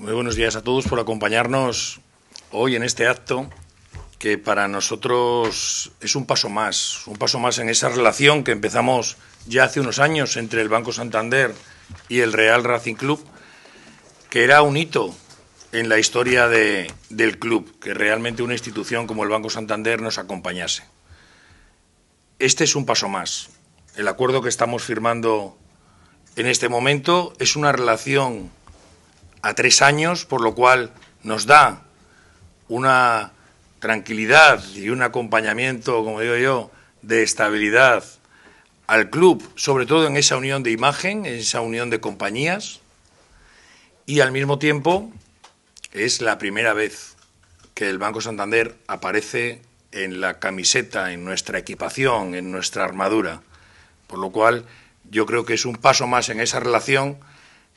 Muy buenos días a todos por acompañarnos hoy en este acto que para nosotros es un paso más, un paso más en esa relación que empezamos ya hace unos años entre el Banco Santander y el Real Racing Club, que era un hito en la historia de, del club, que realmente una institución como el Banco Santander nos acompañase. Este es un paso más. El acuerdo que estamos firmando en este momento es una relación a tres años, por lo cual nos da una tranquilidad y un acompañamiento, como digo yo, de estabilidad al club, sobre todo en esa unión de imagen, en esa unión de compañías, y al mismo tiempo es la primera vez que el Banco Santander aparece en la camiseta, en nuestra equipación, en nuestra armadura, por lo cual yo creo que es un paso más en esa relación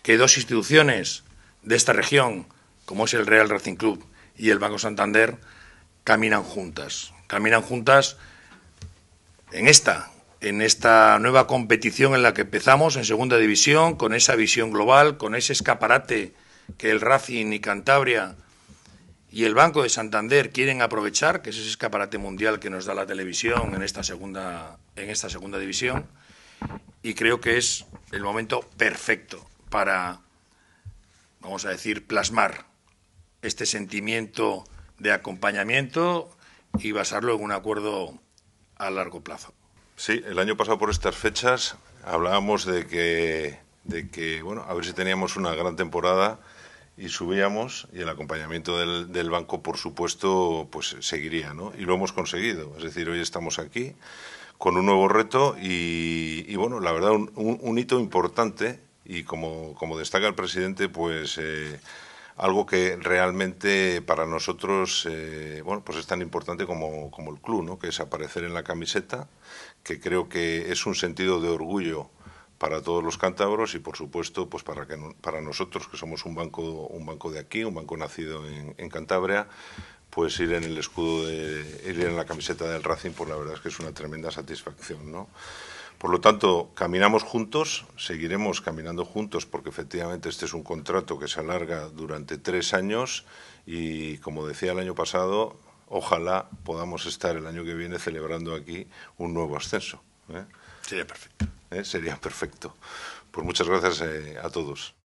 que dos instituciones de esta región, como es el Real Racing Club y el Banco Santander, caminan juntas. Caminan juntas en esta, en esta nueva competición en la que empezamos en Segunda División, con esa visión global, con ese escaparate que el Racing y Cantabria y el Banco de Santander quieren aprovechar, que es ese escaparate mundial que nos da la televisión en esta segunda, en esta segunda división, y creo que es el momento perfecto para vamos a decir, plasmar este sentimiento de acompañamiento y basarlo en un acuerdo a largo plazo. Sí, el año pasado por estas fechas hablábamos de que, de que bueno, a ver si teníamos una gran temporada y subíamos y el acompañamiento del, banco, por supuesto, pues seguiría, ¿no? Y lo hemos conseguido. Es decir, hoy estamos aquí con un nuevo reto y, bueno, la verdad, un hito importante y como, como destaca el presidente, pues eh, algo que realmente para nosotros eh, bueno, pues es tan importante como, el club, ¿no? que es aparecer en la camiseta, que creo que es un sentido de orgullo para todos los cántabros y por supuesto pues para que para nosotros que somos un banco un banco de aquí un banco nacido en, Cantabria pues ir en el escudo de, ir en la camiseta del Racing pues la verdad es que es una tremenda satisfacción no por lo tanto, caminamos juntos, seguiremos caminando juntos porque efectivamente este es un contrato que se alarga durante tres años y, como decía el año pasado, ojalá podamos estar el año que viene celebrando aquí un nuevo ascenso. ¿eh? Sería perfecto. ¿Eh? Sería perfecto. Pues muchas gracias eh, a todos.